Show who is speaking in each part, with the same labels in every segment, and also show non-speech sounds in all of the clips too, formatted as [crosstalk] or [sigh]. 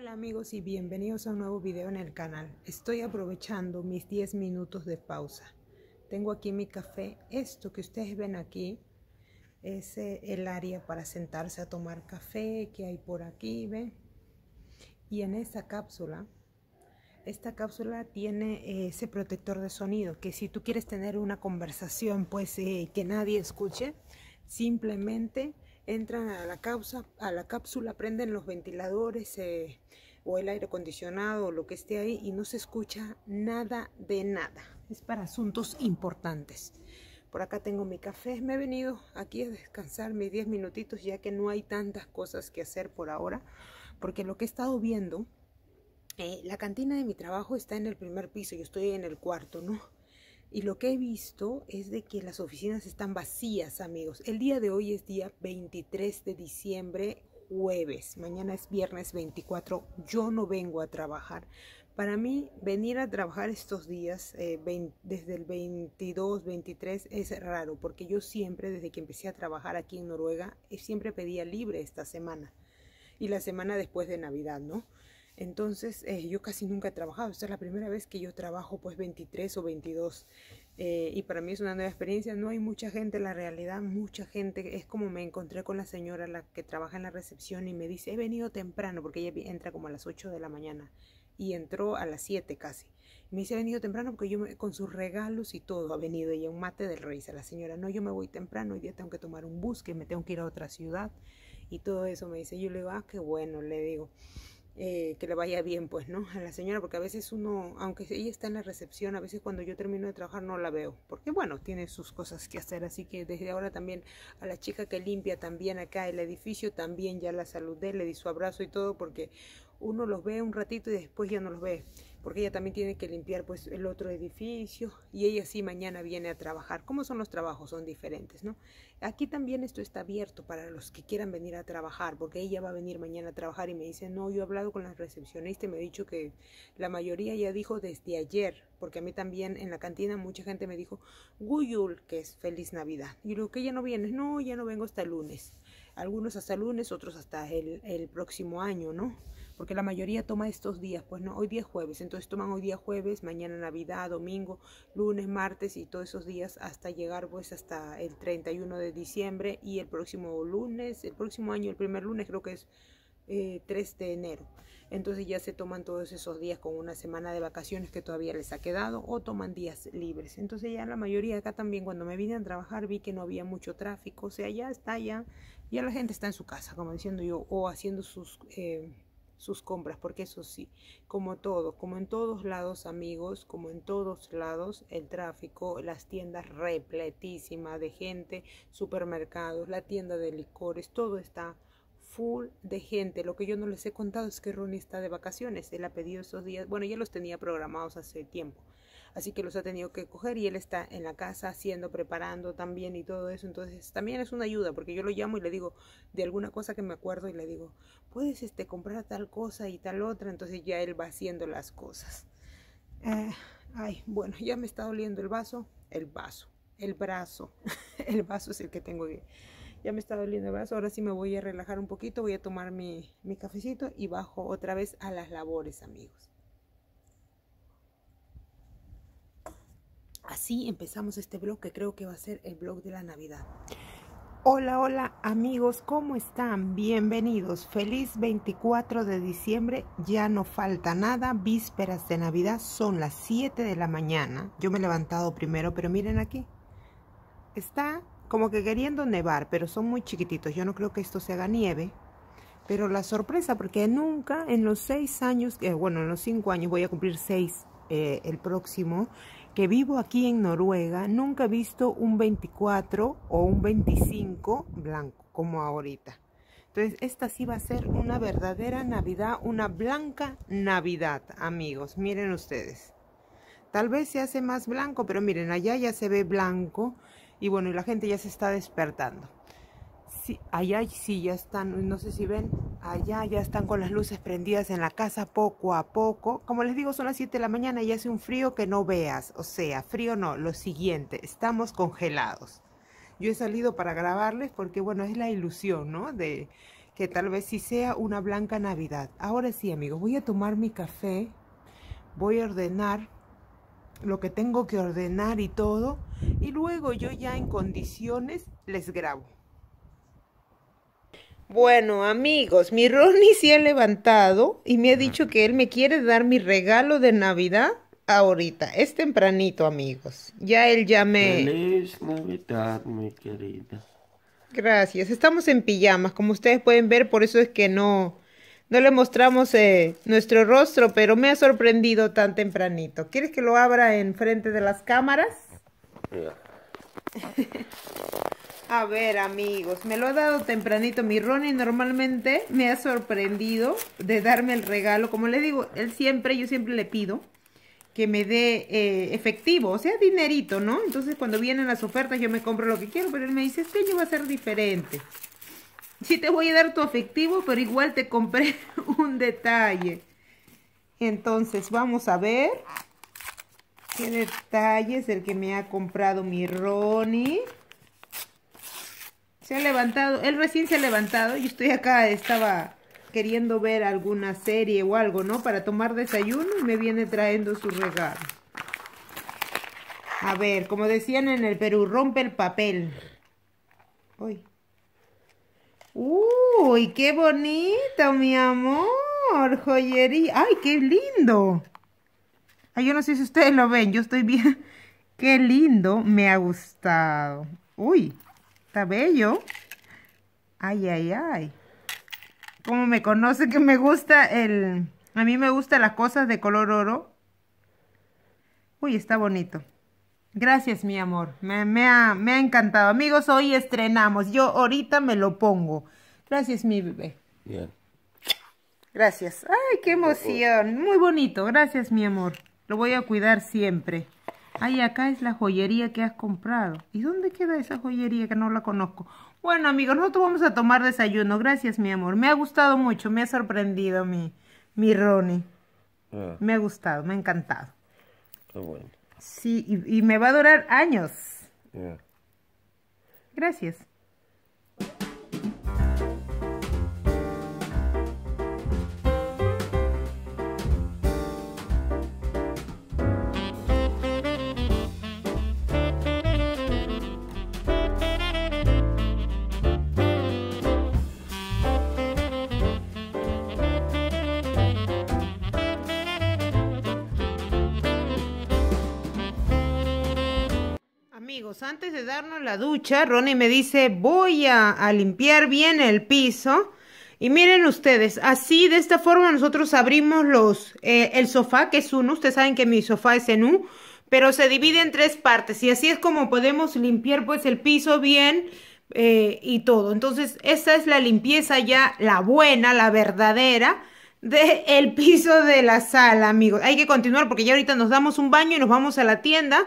Speaker 1: Hola amigos y bienvenidos a un nuevo video en el canal. Estoy aprovechando mis 10 minutos de pausa. Tengo aquí mi café. Esto que ustedes ven aquí es eh, el área para sentarse a tomar café que hay por aquí, ¿ven? Y en esta cápsula, esta cápsula tiene eh, ese protector de sonido que si tú quieres tener una conversación pues eh, que nadie escuche, simplemente entran a la, causa, a la cápsula, prenden los ventiladores eh, o el aire acondicionado o lo que esté ahí y no se escucha nada de nada. Es para asuntos importantes. Por acá tengo mi café. Me he venido aquí a descansar mis 10 minutitos ya que no hay tantas cosas que hacer por ahora. Porque lo que he estado viendo, eh, la cantina de mi trabajo está en el primer piso. Yo estoy en el cuarto, ¿no? Y lo que he visto es de que las oficinas están vacías, amigos. El día de hoy es día 23 de diciembre, jueves. Mañana es viernes 24. Yo no vengo a trabajar. Para mí, venir a trabajar estos días, eh, desde el 22, 23, es raro, porque yo siempre, desde que empecé a trabajar aquí en Noruega, eh, siempre pedía libre esta semana. Y la semana después de Navidad, ¿no? Entonces, eh, yo casi nunca he trabajado. Esta es la primera vez que yo trabajo pues 23 o 22. Eh, y para mí es una nueva experiencia. No hay mucha gente, la realidad, mucha gente. Es como me encontré con la señora la que trabaja en la recepción y me dice, he venido temprano, porque ella entra como a las 8 de la mañana y entró a las 7 casi. Me dice, he venido temprano porque yo con sus regalos y todo ha venido ella, un mate del rey, a la señora, no, yo me voy temprano, hoy día tengo que tomar un bus, que me tengo que ir a otra ciudad y todo eso. Me dice, yo le digo, ah, qué bueno, le digo. Eh, que le vaya bien, pues, ¿no? A la señora, porque a veces uno, aunque ella está en la recepción, a veces cuando yo termino de trabajar no la veo, porque bueno, tiene sus cosas que hacer, así que desde ahora también a la chica que limpia también acá el edificio, también ya la saludé, le di su abrazo y todo, porque uno los ve un ratito y después ya no los ve, porque ella también tiene que limpiar pues el otro edificio y ella sí mañana viene a trabajar. ¿Cómo son los trabajos? Son diferentes, ¿no? Aquí también esto está abierto para los que quieran venir a trabajar, porque ella va a venir mañana a trabajar y me dice, no, yo he hablado con las recepcionista y me ha dicho que la mayoría ya dijo desde ayer, porque a mí también en la cantina mucha gente me dijo, Guyul, que es feliz Navidad. Y lo que ella no viene, no, ya no vengo hasta el lunes. Algunos hasta el lunes, otros hasta el próximo año, ¿no? porque la mayoría toma estos días, pues no, hoy día jueves, entonces toman hoy día jueves, mañana Navidad, domingo, lunes, martes y todos esos días hasta llegar pues hasta el 31 de diciembre y el próximo lunes, el próximo año, el primer lunes creo que es 3 eh, de enero. Entonces ya se toman todos esos días con una semana de vacaciones que todavía les ha quedado o toman días libres. Entonces ya la mayoría acá también cuando me vine a trabajar vi que no había mucho tráfico. O sea, ya está, ya, ya la gente está en su casa, como diciendo yo, o haciendo sus... Eh, sus compras, porque eso sí, como todo, como en todos lados amigos, como en todos lados el tráfico, las tiendas repletísimas de gente, supermercados, la tienda de licores, todo está full de gente. Lo que yo no les he contado es que Ronnie está de vacaciones, él ha pedido esos días, bueno, ya los tenía programados hace tiempo, así que los ha tenido que coger y él está en la casa haciendo, preparando también y todo eso. Entonces también es una ayuda porque yo lo llamo y le digo de alguna cosa que me acuerdo y le digo, puedes este, comprar tal cosa y tal otra, entonces ya él va haciendo las cosas. Eh, ay, bueno, ya me está doliendo el vaso, el vaso, el brazo, [laughs] el vaso es el que tengo que. ya me está doliendo el brazo, ahora sí me voy a relajar un poquito, voy a tomar mi, cafecito y bajo otra vez a las labores, amigos. Así empezamos este vlog que creo que va a ser el blog de la Navidad. Hola, hola amigos, ¿cómo están? Bienvenidos. Feliz 24 de diciembre, ya no falta nada, vísperas de Navidad, son las 7 de la mañana. Yo me he levantado primero, pero miren aquí. Está como que queriendo nevar, pero son muy chiquititos. Yo no creo que esto se haga nieve. Pero la sorpresa, porque nunca en los 6 años, eh, bueno, en los 5 años voy a cumplir 6 eh, el próximo, vivo aquí en Noruega, nunca he visto un 24 o un 25 blanco como ahorita. Entonces, esta sí va a ser una verdadera Navidad, una blanca Navidad, amigos. Miren ustedes. Tal vez se hace más blanco, pero miren, allá ya se ve blanco. Y bueno, y la gente ya se está despertando. allá sí ya están, no sé si ven, Allá ya están con las luces prendidas en la casa poco a poco. Como les digo, son las 7 de la mañana y hace un frío que no veas. O sea, frío no, lo siguiente, estamos congelados. Yo he salido para grabarles porque, bueno, es la ilusión, ¿no? De que tal vez sí sea una blanca Navidad. Ahora sí, amigos, voy a tomar mi café, voy a ordenar lo que tengo que ordenar y todo. Y luego yo ya en condiciones les grabo. Bueno, amigos, mi Ronnie se ha levantado y me ha dicho que él me quiere dar mi regalo de Navidad ahorita. Es tempranito, amigos. Ya él llamé. me... Feliz Navidad, mi querida. Gracias. Estamos en pijamas, como ustedes pueden ver, por eso es que no, no le mostramos eh, nuestro rostro, pero me ha sorprendido tan tempranito. ¿Quieres que lo abra en frente de las cámaras? [laughs] A ver, amigos, me lo ha dado tempranito. Mi Ronnie normalmente me ha sorprendido de darme el regalo. Como le digo, él siempre, yo siempre le pido que me dé eh, efectivo, o sea, dinerito, ¿no? Entonces, cuando vienen las ofertas, yo me compro lo que quiero, pero él me dice, este año va a ser diferente. Sí te voy a dar tu efectivo, pero igual te compré [laughs] un detalle. Entonces, vamos a ver qué detalle es el que me ha comprado mi Ronnie. Se ha levantado, él recién se ha levantado. Yo estoy acá, estaba queriendo ver alguna serie o algo, ¿no? Para tomar desayuno y me viene trayendo su regalo. A ver, como decían en el Perú, rompe el papel. Uy. Uy, qué bonito, mi amor. Joyería. Ay, qué lindo. Ay, yo no sé si ustedes lo ven, yo estoy bien. [laughs] Qué lindo, me ha gustado. Uy. Está bello. Ay, ay, ay. Como me conoce que me gusta el... A mí me gusta las cosas de color oro. Uy, está bonito. Gracias, mi amor. Me, me, ha, me ha encantado. Amigos, hoy estrenamos. Yo ahorita me lo pongo. Gracias, mi bebé. Bien. Gracias. Ay, qué emoción. Muy bonito. Gracias, mi amor. Lo voy a cuidar siempre. Ahí acá es la joyería que has comprado. ¿Y dónde queda esa joyería que no la conozco? Bueno, amigos, nosotros vamos a tomar desayuno. Gracias, mi amor. Me ha gustado mucho, me ha sorprendido mi, mi Ronnie. Ah. Me ha gustado, me ha encantado. bueno. Sí, y, me va a durar años. Gracias. antes de darnos la ducha, Ronnie me dice, voy a, limpiar bien el piso. Y miren ustedes, así de esta forma nosotros abrimos los, eh, el sofá, que es uno, ustedes saben que mi sofá es en U, pero se divide en tres partes y así es como podemos limpiar pues el piso bien eh, y todo. Entonces, esta es la limpieza ya, la buena, la verdadera del el piso de la sala, amigos. Hay que continuar porque ya ahorita nos damos un baño y nos vamos a la tienda.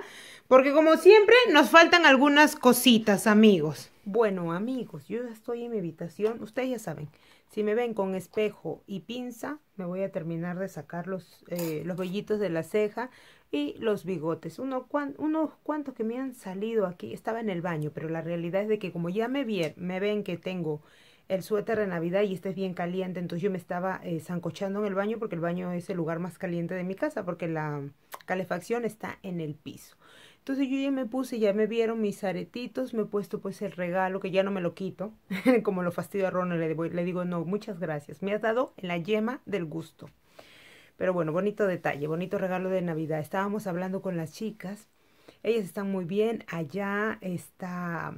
Speaker 1: Porque como siempre, nos faltan algunas cositas, amigos. Bueno, amigos, yo ya estoy en mi habitación. Ustedes ya saben, si me ven con espejo y pinza, me voy a terminar de sacar los, eh, los vellitos de la ceja y los bigotes. Uno, unos cuantos que me han salido aquí. Estaba en el baño, pero la realidad es de que como ya me, vieron, me ven que tengo el suéter de Navidad y este es bien caliente, entonces yo me estaba eh, zancochando en el baño porque el baño es el lugar más caliente de mi casa porque la calefacción está en el piso. Entonces yo ya me puse, ya me vieron mis aretitos, me he puesto pues el regalo que ya no me lo quito, [laughs] como lo fastidio a Ronald, le, digo, no, muchas gracias, me has dado en la yema del gusto. Pero bueno, bonito detalle, bonito regalo de Navidad. Estábamos hablando con las chicas, ellas están muy bien, allá está,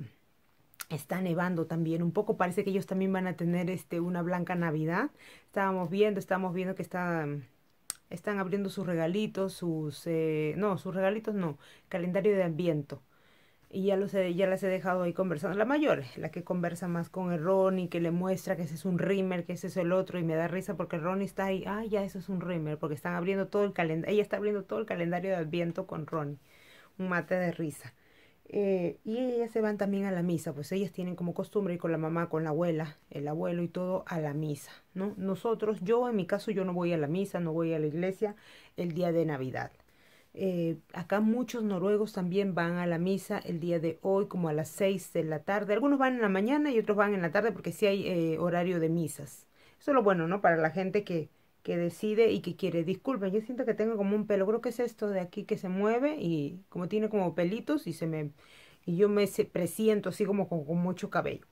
Speaker 1: está nevando también un poco, parece que ellos también van a tener este, una blanca Navidad. Estábamos viendo, estábamos viendo que está están abriendo sus regalitos, sus... Eh, no, sus regalitos no, calendario de adviento, y ya, lo he, ya las he dejado ahí conversando. La mayor, la que conversa más con el Ronnie, que le muestra que ese es un rimmer, que ese es el otro, y me da risa porque Ronnie está ahí, ah, ya, eso es un rimmer, porque están abriendo todo el calendario, ella está abriendo todo el calendario de Adviento con Ronnie. Un mate de risa. Eh, y ellas se van también a la misa, pues ellas tienen como costumbre ir con la mamá, con la abuela, el abuelo y todo a la misa, ¿no? Nosotros, yo en mi caso, yo no voy a la misa, no voy a la iglesia el día de Navidad. Eh, acá muchos noruegos también van a la misa el día de hoy, como a las seis de la tarde. Algunos van en la mañana y otros van en la tarde porque sí hay eh, horario de misas. Eso es lo bueno, ¿no? Para la gente que, que decide y que quiere. Disculpen, yo siento que tengo como un pelo, creo que es esto de aquí que se mueve y como tiene como pelitos y se me y yo me presiento así como con, mucho cabello.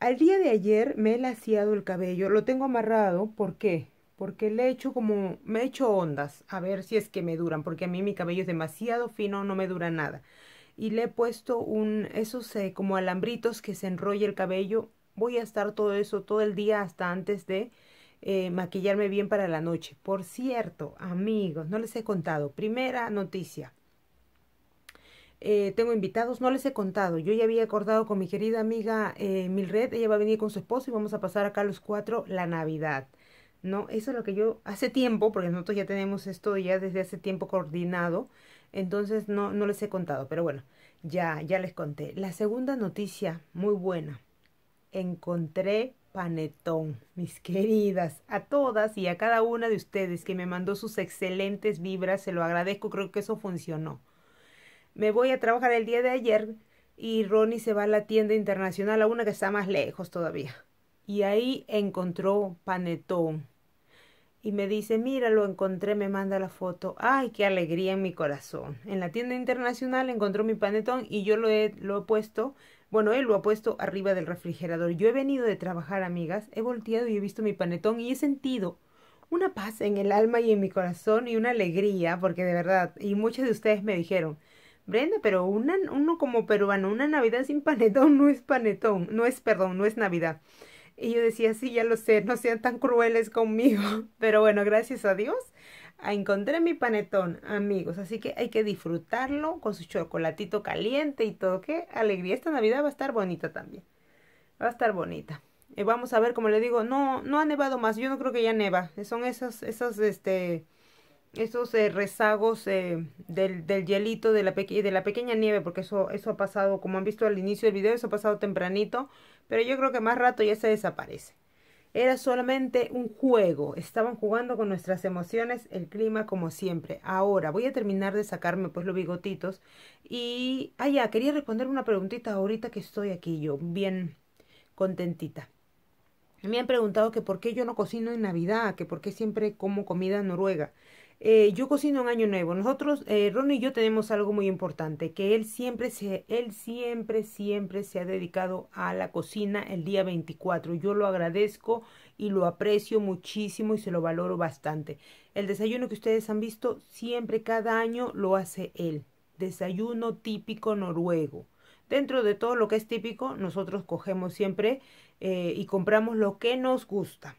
Speaker 1: Al día de ayer me he laciado el cabello, lo tengo amarrado, ¿por qué? Porque le he hecho como, me he hecho ondas, a ver si es que me duran, porque a mí mi cabello es demasiado fino, no me dura nada. Y le he puesto un, esos eh, como alambritos que se enrolla el cabello, voy a estar todo eso todo el día hasta antes de eh, maquillarme bien para la noche. Por cierto, amigos, no les he contado. Primera noticia. Eh, tengo invitados, no les he contado. Yo ya había acordado con mi querida amiga eh, Milred, ella va a venir con su esposo y vamos a pasar acá a los cuatro la Navidad. ¿No? Eso es lo que yo hace tiempo, porque nosotros ya tenemos esto ya desde hace tiempo coordinado, entonces no, no les he contado, pero bueno, ya, ya les conté. La segunda noticia, muy buena. Encontré panetón, mis queridas, a todas y a cada una de ustedes que me mandó sus excelentes vibras, se lo agradezco, creo que eso funcionó. Me voy a trabajar el día de ayer y Ronnie se va a la tienda internacional, a una que está más lejos todavía. Y ahí encontró panetón. Y me dice, mira, lo encontré, me manda la foto. Ay, qué alegría en mi corazón. En la tienda internacional encontró mi panetón y yo lo he, lo he puesto bueno, él lo ha puesto arriba del refrigerador. Yo he venido de trabajar, amigas, he volteado y he visto mi panetón y he sentido una paz en el alma y en mi corazón y una alegría, porque de verdad, y muchos de ustedes me dijeron, Brenda, pero uno como peruano, una Navidad sin panetón no es panetón, no es, perdón, no es Navidad. Y yo decía, sí, ya lo sé, no sean tan crueles conmigo. [laughs] Pero bueno, gracias a Dios, Encontré mi panetón, amigos. Así que hay que disfrutarlo con su chocolatito caliente y todo. ¡Qué alegría! Esta Navidad va a estar bonita también. Va a estar bonita. vamos a ver, como le digo, no, no ha nevado más. Yo no creo que ya neva. Son esos, esos, este, esos eh, rezagos eh, del, hielito de la, de la pequeña nieve. Porque eso, eso ha pasado, como han visto al inicio del video, eso ha pasado tempranito. Pero yo creo que más rato ya se desaparece. Era solamente un juego. Estaban jugando con nuestras emociones, el clima como siempre. Ahora voy a terminar de sacarme pues los bigotitos. Y, ah, ya, quería responder una preguntita ahorita que estoy aquí yo, bien contentita. Me han preguntado que por qué yo no cocino en Navidad, que por qué siempre como comida noruega. Eh, yo cocino en Año Nuevo. Nosotros, eh, Ron y yo tenemos algo muy importante, que él siempre, se, él siempre, siempre se ha dedicado a la cocina el día 24. Yo lo agradezco y lo aprecio muchísimo y se lo valoro bastante. El desayuno que ustedes han visto, siempre, cada año lo hace él. Desayuno típico noruego. Dentro de todo lo que es típico, nosotros cogemos siempre eh, y compramos lo que nos gusta.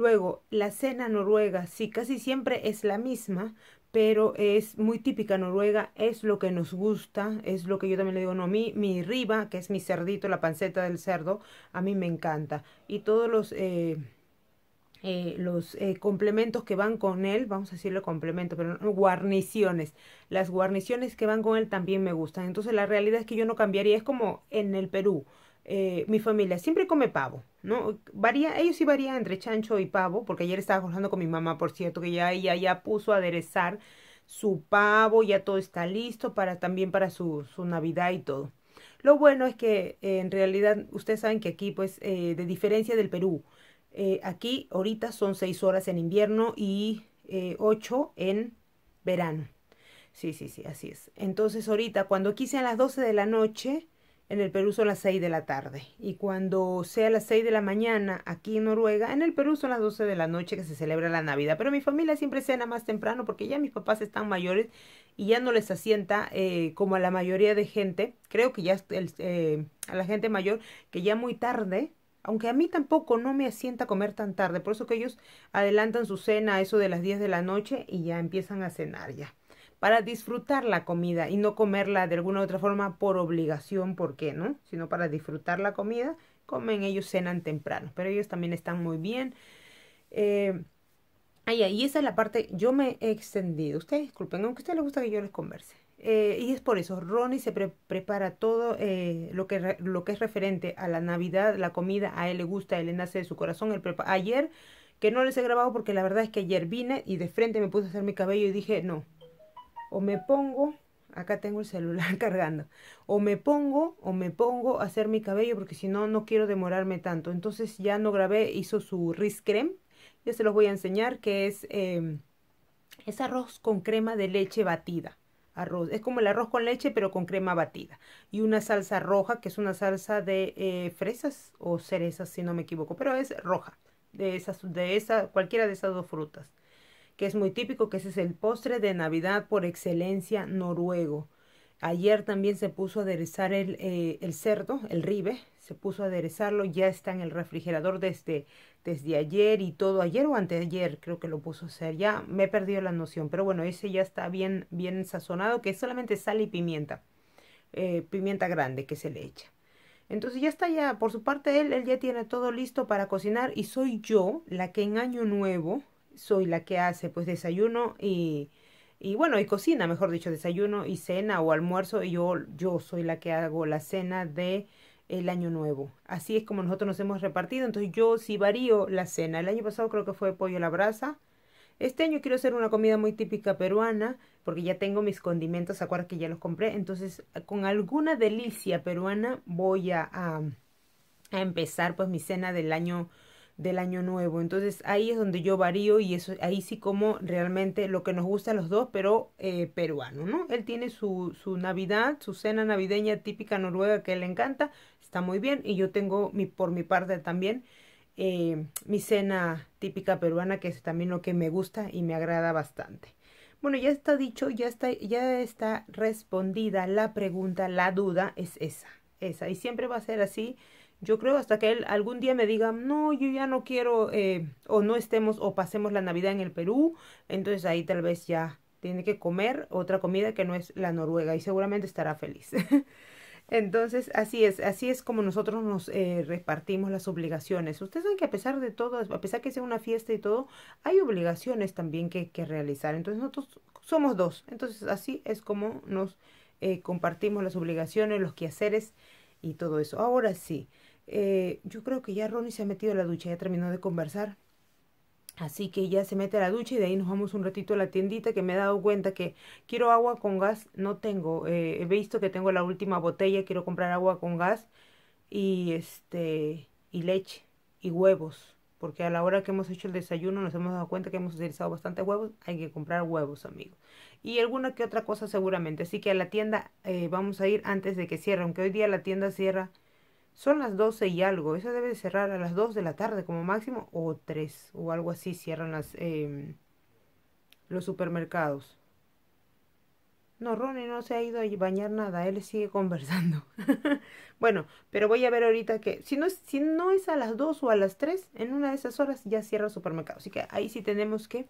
Speaker 1: Luego, la cena noruega, sí, casi siempre es la misma, pero es muy típica noruega, es lo que nos gusta, es lo que yo también le digo, no, mi, mi riba, que es mi cerdito, la panceta del cerdo, a mí me encanta. Y todos los, eh, eh, los eh, complementos que van con él, vamos a decirle complemento, pero no, guarniciones, las guarniciones que van con él también me gustan. Entonces la realidad es que yo no cambiaría, es como en el Perú, eh, mi familia siempre come pavo, ¿no? Varía, ellos sí varían entre chancho y pavo, porque ayer estaba hablando con mi mamá, por cierto, que ya ella ya puso a aderezar su pavo, ya todo está listo para también para su, Navidad y todo. Lo bueno es que eh, en realidad ustedes saben que aquí, pues, eh, de diferencia del Perú, aquí ahorita son seis horas en invierno y ocho en verano. Sí, sí, sí, así es. Entonces ahorita, cuando aquí sean las 12 de la noche, en el Perú son las 6 de la tarde. Y cuando sea las 6 de la mañana aquí en Noruega, en el Perú son las 12 de la noche que se celebra la Navidad. Pero mi familia siempre cena más temprano porque ya mis papás están mayores y ya no les asienta eh, como a la mayoría de gente. Creo que ya eh, a la gente mayor que ya muy tarde aunque a mí tampoco no me asienta comer tan tarde, por eso que ellos adelantan su cena a eso de las 10 de la noche y ya empiezan a cenar ya para disfrutar la comida y no comerla de alguna u otra forma por obligación, ¿por qué no? Sino para disfrutar la comida, comen ellos, cenan temprano, pero ellos también están muy bien. Ahí, eh, ahí, y esa es la parte, yo me he extendido, ustedes disculpen, aunque a ustedes les gusta que yo les converse. Eh, y es por eso, Ronnie se prepara todo eh, lo, que lo que es referente a la Navidad, la comida, a él le gusta, él nace de su corazón. ayer, que no les he grabado porque la verdad es que ayer vine y de frente me puse a hacer mi cabello y dije, no, o me pongo, acá tengo el celular [laughs] cargando, o me pongo, o me pongo a hacer mi cabello porque si no, no quiero demorarme tanto. Entonces ya no grabé, hizo su Riz Creme, ya se los voy a enseñar, que es, em, arroz con crema de leche batida. Arroz. Es como el arroz con leche, pero con crema batida. Y una salsa roja, que es una salsa de eh, fresas o cerezas, si no me equivoco, pero es roja. De de esa, cualquiera de esas dos frutas que es muy típico, que ese es el postre de Navidad por excelencia noruego. Ayer también se puso a aderezar el, eh, el cerdo, el ribe, se puso a aderezarlo, ya está en el refrigerador desde, desde ayer y todo, ayer o anteayer creo que lo puso a hacer, ya me he perdido la noción, pero bueno, ese ya está bien, bien sazonado, que es solamente sal y pimienta, eh, pimienta grande que se le echa. Entonces ya está ya, por su parte él, él ya tiene todo listo para cocinar y soy yo la que en año nuevo soy la que hace pues desayuno y, y bueno, y cocina, mejor dicho, desayuno y cena o almuerzo y yo, yo soy la que hago la cena de el año nuevo. Así es como nosotros nos hemos repartido, entonces yo sí varío la cena. El año pasado creo que fue pollo a la brasa. Este año quiero hacer una comida muy típica peruana, porque ya tengo mis condimentos, Acuérdate que ya los compré. Entonces, con alguna delicia peruana voy a, a, empezar pues mi cena del año del año nuevo. Entonces ahí es donde yo varío y eso, ahí sí como realmente lo que nos gusta a los dos, pero eh, peruano, ¿no? Él tiene su, su Navidad, su cena navideña típica noruega que le encanta, está muy bien, y yo tengo mi, por mi parte también eh, mi cena típica peruana, que es también lo que me gusta y me agrada bastante. Bueno, ya está dicho, ya está, ya está respondida la pregunta, la duda es esa, esa, y siempre va a ser así yo creo hasta que él algún día me diga, no, yo ya no quiero eh, o no estemos o pasemos la Navidad en el Perú, entonces ahí tal vez ya tiene que comer otra comida que no es la noruega y seguramente estará feliz. [laughs] Entonces, así es, así es como nosotros nos eh, repartimos las obligaciones. Ustedes saben que a pesar de todo, a pesar que sea una fiesta y todo, hay obligaciones también que, que realizar. Entonces, nosotros somos dos. Entonces, así es como nos eh, compartimos las obligaciones, los quehaceres y todo eso. Ahora sí, eh, yo creo que ya Ronnie se ha metido a la ducha, ya terminó de conversar. Así que ya se mete a la ducha y de ahí nos vamos un ratito a la tiendita que me he dado cuenta que quiero agua con gas, no tengo. Eh, he visto que tengo la última botella, quiero comprar agua con gas y este y leche y huevos, porque a la hora que hemos hecho el desayuno nos hemos dado cuenta que hemos utilizado bastante huevos, hay que comprar huevos, amigos. Y alguna que otra cosa seguramente, así que a la tienda eh, vamos a ir antes de que cierre, aunque hoy día la tienda cierra son las doce y algo. Eso debe cerrar a las dos de la tarde como máximo o tres, o algo así cierran las, em, los supermercados. No, Ronnie no se ha ido a bañar nada, él sigue conversando. [laughs] bueno, pero voy a ver ahorita que si no, es, si no es a las dos o a las tres, en una de esas horas ya cierra el supermercado. Así que ahí sí tenemos que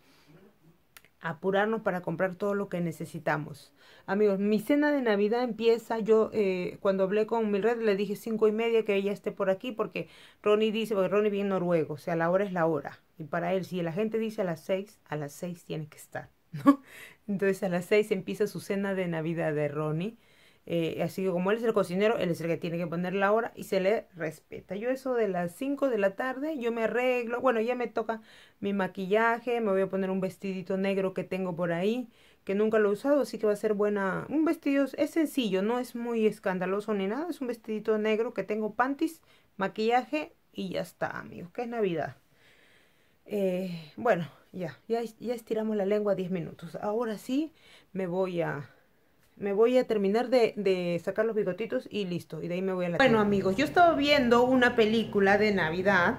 Speaker 1: apurarnos para comprar todo lo que necesitamos. Amigos, mi cena de Navidad empieza, yo eh, cuando hablé con Milred le dije cinco y media que ella esté por aquí porque Ronnie dice, porque Ronnie viene noruego, o sea, la hora es la hora. Y para él, si la gente dice a las seis, a las seis tiene que estar, ¿no? [laughs] Entonces a las seis empieza su cena de Navidad de Ronnie eh, así que como él es el cocinero, él es el que tiene que poner la hora y se le respeta. Yo eso de las 5 de la tarde, yo me arreglo, bueno, ya me toca mi maquillaje, me voy a poner un vestidito negro que tengo por ahí, que nunca lo he usado, así que va a ser buena. Un vestido, es sencillo, no es muy escandaloso ni nada, es un vestidito negro que tengo panties, maquillaje y ya está, amigos, que es Navidad. Eh, bueno, ya, ya, ya estiramos la lengua 10 minutos. Ahora sí me voy a me voy a terminar de, sacar los bigotitos y listo. Y de ahí me voy a la... Bueno, amigos, yo estaba viendo una película de Navidad.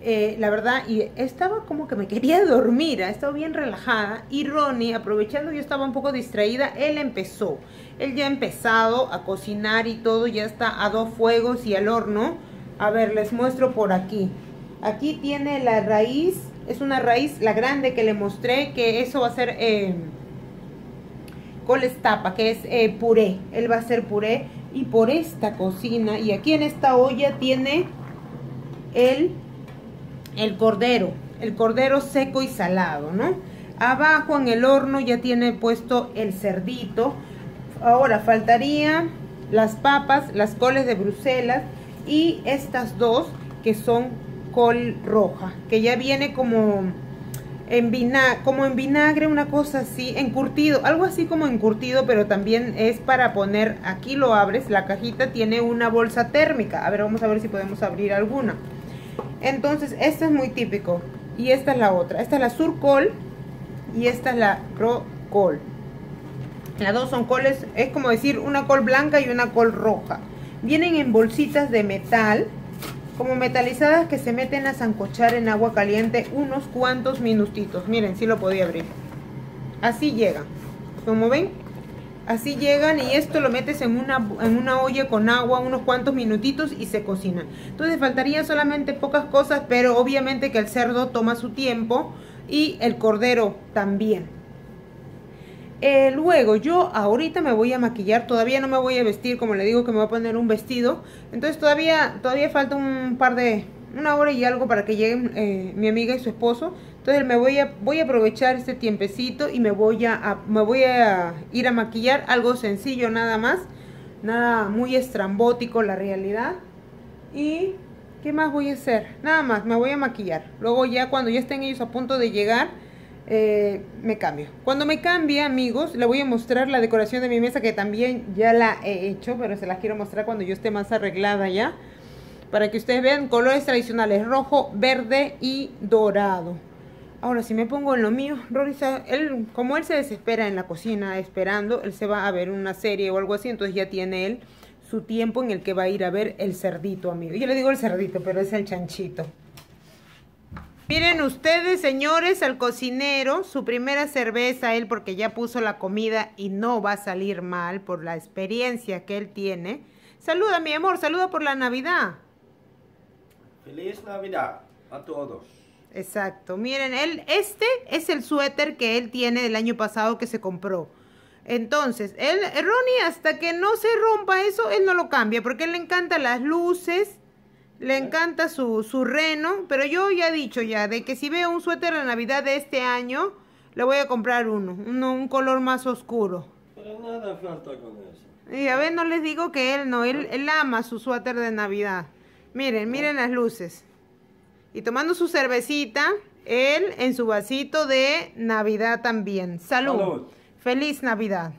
Speaker 1: Eh, la verdad, y estaba como que me quería dormir, ha ¿eh? estado bien relajada. Y Ronnie, aprovechando yo estaba un poco distraída, él empezó. Él ya ha empezado a cocinar y todo, ya está a dos fuegos y al horno. A ver, les muestro por aquí. Aquí tiene la raíz, es una raíz, la grande que le mostré, que eso va a ser... Eh, estapa que es eh, puré. Él va a ser puré y por esta cocina. Y aquí en esta olla tiene el, el cordero, el cordero seco y salado, ¿no? Abajo en el horno ya tiene puesto el cerdito. Ahora faltaría las papas, las coles de Bruselas y estas dos que son col roja, que ya viene como en vinagre, como en vinagre, una cosa así, encurtido, algo así como encurtido, pero también es para poner, aquí lo abres, la cajita tiene una bolsa térmica, a ver, vamos a ver si podemos abrir alguna. Entonces, esta es muy típico, y esta es la otra, esta es la surcol, y esta es la procol Las dos son coles, es como decir una col blanca y una col roja. Vienen en bolsitas de metal, como metalizadas que se meten a zancochar en agua caliente unos cuantos minutitos. Miren, si lo podía abrir. Así llegan. Como ven, así llegan y esto lo metes en una, en una olla con agua unos cuantos minutitos y se cocinan Entonces faltaría solamente pocas cosas, pero obviamente que el cerdo toma su tiempo y el cordero también. Eh, luego, yo ahorita me voy a maquillar, todavía no me voy a vestir, como le digo que me voy a poner un vestido. Entonces todavía, todavía falta un par de, una hora y algo para que lleguen eh, mi amiga y su esposo. Entonces me voy a, voy a aprovechar este tiempecito y me voy a, me voy a ir a maquillar, algo sencillo nada más. Nada muy estrambótico la realidad. Y ¿qué más voy a hacer? Nada más, me voy a maquillar. Luego ya cuando ya estén ellos a punto de llegar eh, me cambio. Cuando me cambie, amigos, le voy a mostrar la decoración de mi mesa que también ya la he hecho, pero se las quiero mostrar cuando yo esté más arreglada ya. Para que ustedes vean colores tradicionales, rojo, verde y dorado. Ahora, si me pongo en lo mío, Rory, él, como él se desespera en la cocina esperando, él se va a ver una serie o algo así, entonces ya tiene él su tiempo en el que va a ir a ver el cerdito, amigo. Yo le digo el cerdito, pero es el chanchito. Miren ustedes, señores, al cocinero, su primera cerveza, él porque ya puso la comida y no va a salir mal por la experiencia que él tiene. Saluda, mi amor, saluda por la Navidad. Feliz Navidad a todos. Exacto, miren, él, este es el suéter que él tiene del año pasado que se compró. Entonces, él, Ronnie, hasta que no se rompa eso, él no lo cambia, porque él le encanta las luces, le encanta su, su, reno, pero yo ya he dicho ya, de que si veo un suéter de Navidad de este año, le voy a comprar uno, uno un color más oscuro. Pero nada falta con eso. Y a ver, no les digo que él no, él, él ama su suéter de Navidad. Miren, miren las luces. Y tomando su cervecita, él en su vasito de Navidad también. Salud. Feliz Navidad.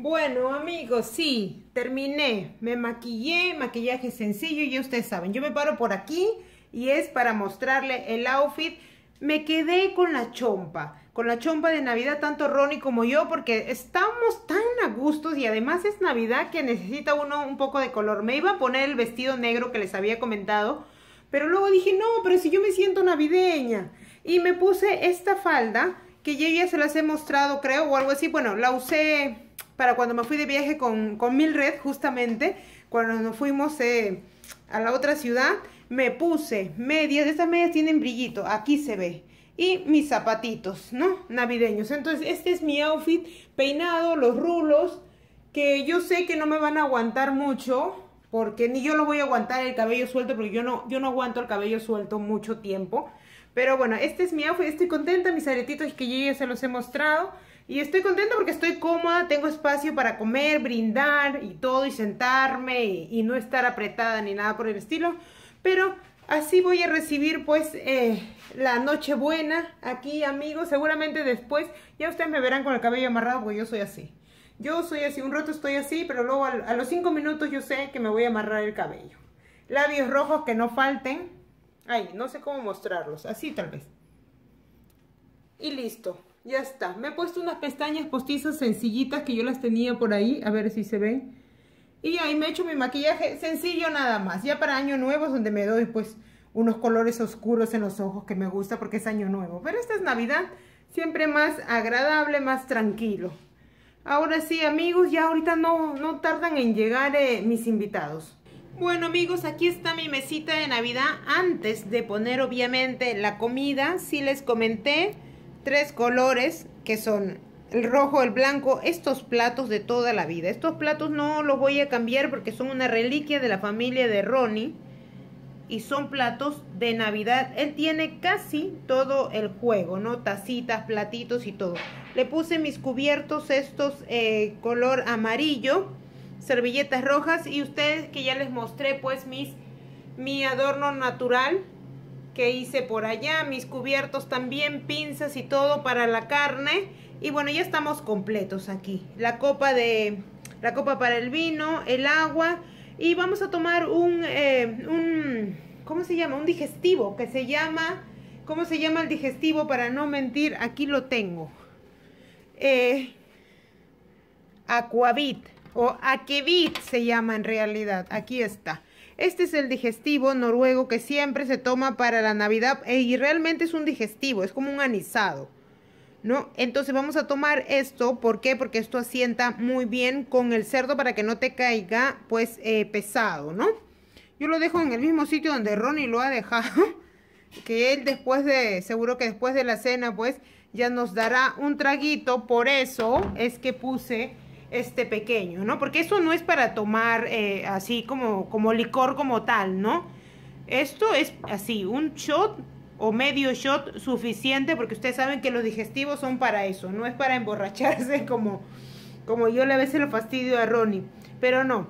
Speaker 1: Bueno, amigos, sí, terminé. Me maquillé, maquillaje sencillo, ya ustedes saben. Yo me paro por aquí y es para mostrarle el outfit. Me quedé con la chompa, con la chompa de Navidad, tanto Ronnie como yo, porque estamos tan a gustos y además es Navidad que necesita uno un poco de color. Me iba a poner el vestido negro que les había comentado, pero luego dije, no, pero si yo me siento navideña. Y me puse esta falda, que ya ya se las he mostrado, creo, o algo así. Bueno, la usé para cuando me fui de viaje con, con Milred, justamente, cuando nos fuimos eh, a la otra ciudad, me puse medias, estas medias tienen brillito, aquí se ve, y mis zapatitos, ¿no? Navideños. Entonces, este es mi outfit, peinado, los rulos, que yo sé que no me van a aguantar mucho, porque ni yo lo voy a aguantar el cabello suelto, porque yo no, yo no aguanto el cabello suelto mucho tiempo. Pero bueno, este es mi outfit, estoy contenta, mis aretitos que ya se los he mostrado. Y estoy contenta porque estoy cómoda, tengo espacio para comer, brindar y todo, y sentarme y, no estar apretada ni nada por el estilo. Pero así voy a recibir pues eh, la noche buena aquí amigos. Seguramente después ya ustedes me verán con el cabello amarrado porque yo soy así. Yo soy así, un rato estoy así, pero luego a, a los 5 minutos yo sé que me voy a amarrar el cabello. Labios rojos que no falten. Ay, no sé cómo mostrarlos, así tal vez. Y listo. Ya está. Me he puesto unas pestañas postizas sencillitas que yo las tenía por ahí. A ver si se ven. Y ahí me he hecho mi maquillaje sencillo nada más. Ya para año nuevo donde me doy pues unos colores oscuros en los ojos que me gusta porque es año nuevo. Pero esta es Navidad siempre más agradable, más tranquilo. Ahora sí amigos, ya ahorita no, no tardan en llegar eh, mis invitados. Bueno amigos, aquí está mi mesita de Navidad. Antes de poner obviamente la comida, sí les comenté tres colores que son el rojo, el blanco, estos platos de toda la vida. Estos platos no los voy a cambiar porque son una reliquia de la familia de Ronnie y son platos de Navidad. Él tiene casi todo el juego, ¿no? Tacitas, platitos y todo. Le puse mis cubiertos estos eh, color amarillo, servilletas rojas y ustedes que ya les mostré pues mis mi adorno natural que hice por allá, mis cubiertos también, pinzas y todo para la carne. Y bueno, ya estamos completos aquí. La copa de la copa para el vino, el agua y vamos a tomar un, eh, un ¿cómo se llama? Un digestivo que se llama, ¿cómo se llama el digestivo? Para no mentir, aquí lo tengo. Eh, Aquavit o Aquevit se llama en realidad. Aquí está. Este es el digestivo noruego que siempre se toma para la Navidad e, y realmente es un digestivo, es como un anisado. ¿No? Entonces vamos a tomar esto, ¿por qué? Porque esto asienta muy bien con el cerdo para que no te caiga pues eh, pesado, ¿no? Yo lo dejo en el mismo sitio donde Ronnie lo ha dejado, [laughs] que él después de, seguro que después de la cena pues ya nos dará un traguito, por eso es que puse este pequeño, ¿no? Porque eso no es para tomar eh, así como, como licor como tal, ¿no? Esto es así, un shot o medio shot suficiente, porque ustedes saben que los digestivos son para eso, no es para emborracharse [laughs] como, como yo a veces lo fastidio a Ronnie, pero no.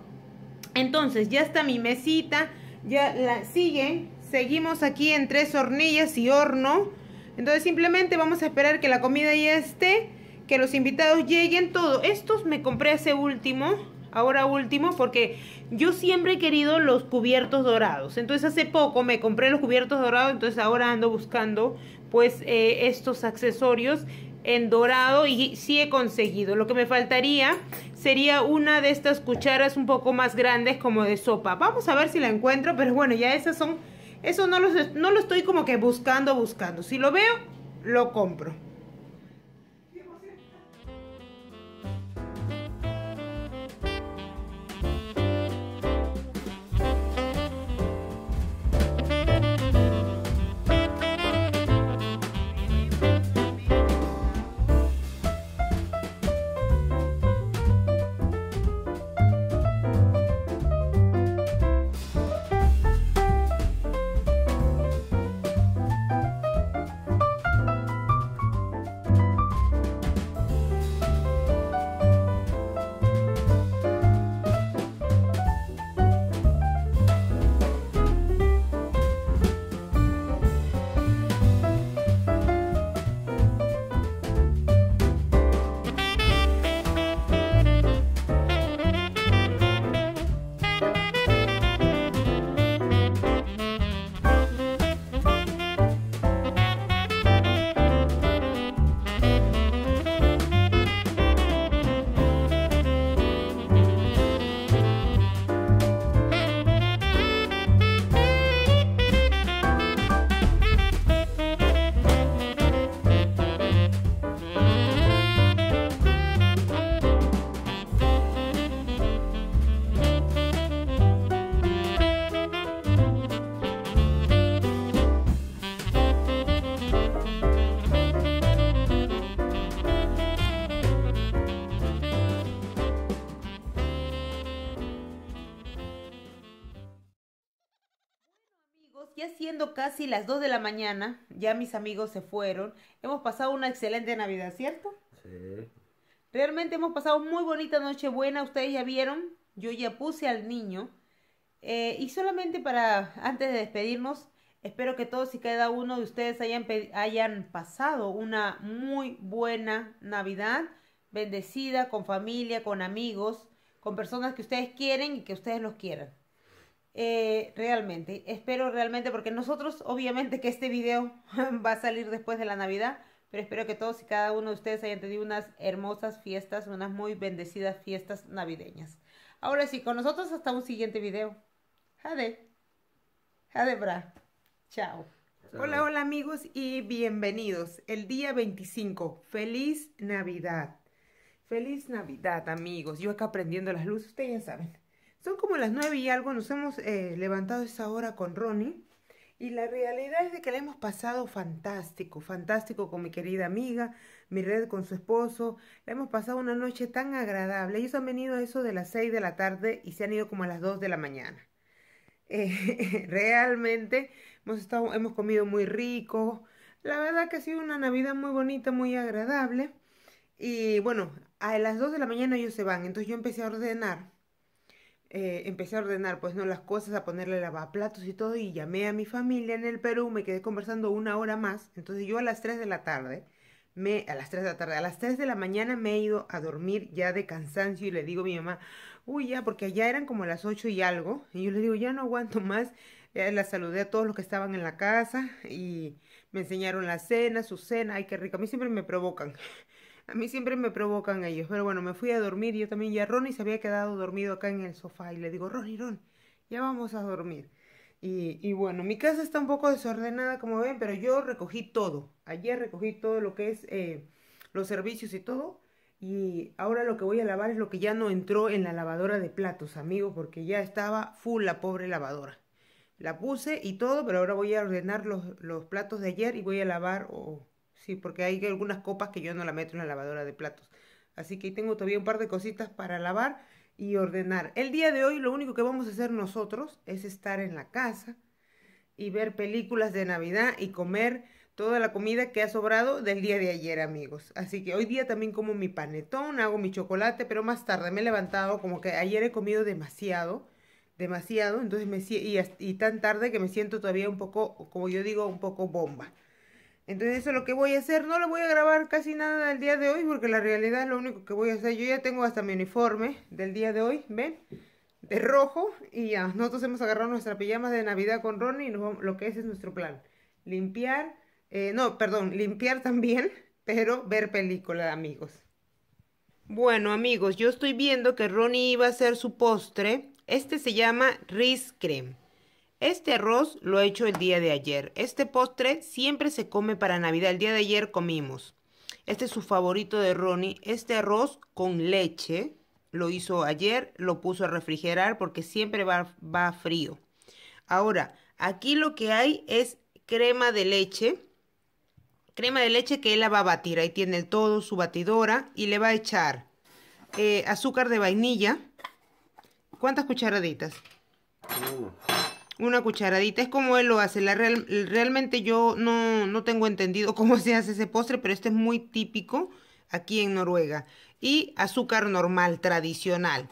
Speaker 1: Entonces, ya está mi mesita, ya la siguen, seguimos aquí en tres hornillas y horno, entonces simplemente vamos a esperar que la comida ya esté que los invitados lleguen todo. Estos me compré hace último, ahora último, porque yo siempre he querido los cubiertos dorados. Entonces hace poco me compré los cubiertos dorados, entonces ahora ando buscando pues eh, estos accesorios en dorado y sí he conseguido. Lo que me faltaría sería una de estas cucharas un poco más grandes como de sopa. Vamos a ver si la encuentro, pero bueno, ya esas son... Eso no, los, no lo estoy como que buscando, buscando. Si lo veo, lo compro. casi las 2 de la mañana, ya mis amigos se fueron. Hemos pasado una excelente Navidad, ¿cierto? Sí. Realmente hemos pasado muy bonita noche buena, ustedes ya vieron, yo ya puse al niño. Eh, y solamente para, antes de despedirnos, espero que todos y cada uno de ustedes hayan pasado una muy buena Navidad, bendecida, con familia, con amigos, con personas que ustedes quieren y que ustedes los quieran. Eh, realmente, espero realmente, porque nosotros obviamente que este video [laughs] va a salir después de la Navidad, pero espero que todos y cada uno de ustedes hayan tenido unas hermosas fiestas, unas muy bendecidas fiestas navideñas. Ahora sí, con nosotros hasta un siguiente video. Jade. Jade bra. Chao. Hola, hola amigos y bienvenidos. El día 25. Feliz Navidad. Feliz Navidad amigos. Yo acá prendiendo las luces, ustedes ya saben. Son como las nueve y algo, nos hemos eh, levantado esa hora con Ronnie. Y la realidad es de que la hemos pasado fantástico, fantástico con mi querida amiga, mi red con su esposo. La hemos pasado una noche tan agradable. Ellos han venido a eso de las seis de la tarde y se han ido como a las dos de la mañana. Eh, [laughs] realmente hemos, estado, hemos comido muy rico. La verdad que ha sido una Navidad muy bonita, muy agradable. Y bueno, a las 2 de la mañana ellos se van. Entonces yo empecé a ordenar eh, empecé a ordenar pues no las cosas, a ponerle lavaplatos y todo, y llamé a mi familia en el Perú, me quedé conversando una hora más, entonces yo a las tres de la tarde, me, a las tres de la tarde, a las tres de la mañana me he ido a dormir ya de cansancio y le digo a mi mamá, uy ya, porque allá eran como las ocho y algo, y yo le digo, ya no aguanto más, la saludé a todos los que estaban en la casa y me enseñaron la cena, su cena, ay qué rica, a mí siempre me provocan. A mí siempre me provocan ellos, pero bueno, me fui a dormir, yo también ya Ronnie se había quedado dormido acá en el sofá y le digo, Ronnie, Ronnie, ya vamos a dormir. Y, bueno, mi casa está un poco desordenada, como ven, pero yo recogí todo. Ayer recogí todo lo que es eh, los servicios y todo. Y ahora lo que voy a lavar es lo que ya no entró en la lavadora de platos, amigos, porque ya estaba full la pobre lavadora. La puse y todo, pero ahora voy a ordenar los, los platos de ayer y voy a lavar o Sí, porque hay algunas copas que yo no la meto en la lavadora de platos. Así que tengo todavía un par de cositas para lavar y ordenar. El día de hoy lo único que vamos a hacer nosotros es estar en la casa y ver películas de Navidad y comer toda la comida que ha sobrado del día de ayer, amigos. Así que hoy día también como mi panetón, hago mi chocolate, pero más tarde me he levantado como que ayer he comido demasiado, demasiado, entonces me y, y tan tarde que me siento todavía un poco, como yo digo, un poco bomba. Entonces eso es lo que voy a hacer. No le voy a grabar casi nada del día de hoy porque la realidad es lo único que voy a hacer. Yo ya tengo hasta mi uniforme del día de hoy, ¿ven? De rojo y ya. Nosotros hemos agarrado nuestra pijama de Navidad con Ronnie y lo que ese es nuestro plan. Limpiar, eh, no, perdón, limpiar también, [laughs] pero ver película, amigos. Bueno, amigos, yo estoy viendo que Ronnie iba a hacer su postre. Este se llama Riz cream. Este arroz lo he hecho el día de ayer. Este postre siempre se come para Navidad. El día de ayer comimos. Este es su favorito de Ronnie. Este arroz con leche lo hizo ayer, lo puso a refrigerar porque siempre va, frío. Ahora, aquí lo que hay es crema de leche. Crema de leche que él la va a batir. Ahí tiene todo su batidora y le va a echar eh, azúcar de vainilla. ¿Cuántas cucharaditas? una cucharadita. Es como él lo hace. La real, realmente yo no, tengo entendido [laughs] cómo se hace ese postre, pero este es muy típico aquí en Noruega. Y azúcar normal, tradicional,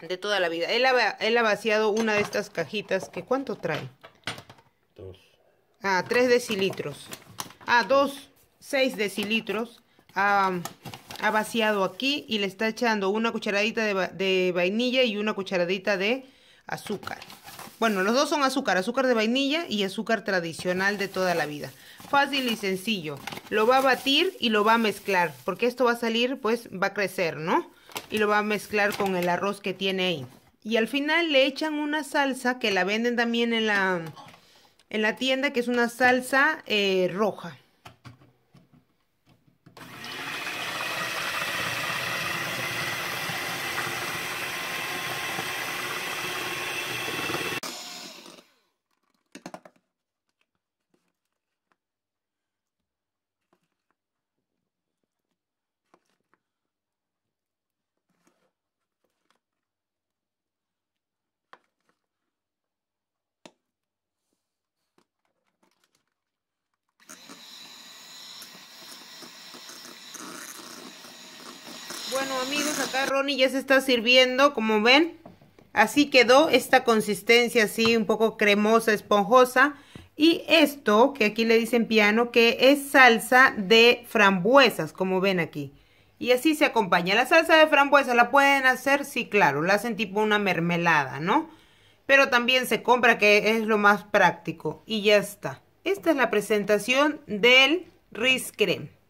Speaker 1: de toda la vida. Él ha, vaciado una de estas cajitas que ¿cuánto trae? Dos. Ah, tres decilitros. Ah, dos, seis decilitros. ha vaciado aquí y le está echando una cucharadita de vainilla y una cucharadita de azúcar. Bueno, los dos son azúcar, azúcar de vainilla y azúcar tradicional de toda la vida. Fácil y sencillo. Lo va a batir y lo va a mezclar, porque esto va a salir, pues va a crecer, ¿no? Y lo va a mezclar con el arroz que tiene ahí. Y al final le echan una salsa que la venden también en la, en la tienda, que es una salsa eh, roja. y ya se está sirviendo, como ven. Así quedó esta consistencia así, un poco cremosa, esponjosa. Y esto, que aquí le dicen piano, que es salsa de frambuesas, como ven aquí. Y así se acompaña. La salsa de frambuesa la pueden hacer, sí, claro, la hacen tipo una mermelada, ¿no? Pero también se compra, que es lo más práctico. Y ya está. Esta es la presentación del riz creme.